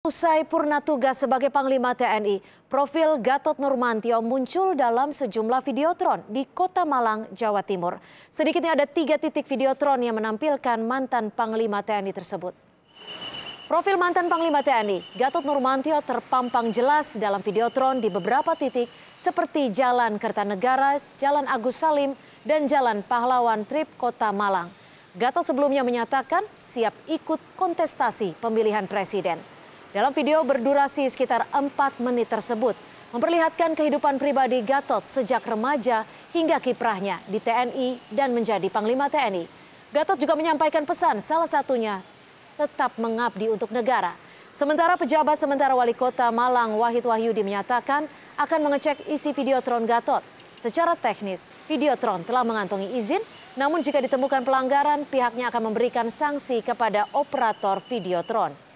Usai purna tugas sebagai Panglima TNI, profil Gatot Nurmantio muncul dalam sejumlah videotron di Kota Malang, Jawa Timur. Sedikitnya ada tiga titik videotron yang menampilkan mantan Panglima TNI tersebut. Profil mantan Panglima TNI, Gatot Nurmantio terpampang jelas dalam videotron di beberapa titik seperti Jalan Kertanegara, Jalan Agus Salim, dan Jalan Pahlawan Trip Kota Malang. Gatot sebelumnya menyatakan siap ikut kontestasi pemilihan presiden. Dalam video berdurasi sekitar 4 menit tersebut, memperlihatkan kehidupan pribadi Gatot sejak remaja hingga kiprahnya di TNI dan menjadi Panglima TNI. Gatot juga menyampaikan pesan salah satunya tetap mengabdi untuk negara. Sementara pejabat sementara wali kota Malang Wahid Wahyudi menyatakan akan mengecek isi videotron Gatot. Secara teknis, videotron telah mengantongi izin, namun jika ditemukan pelanggaran pihaknya akan memberikan sanksi kepada operator videotron.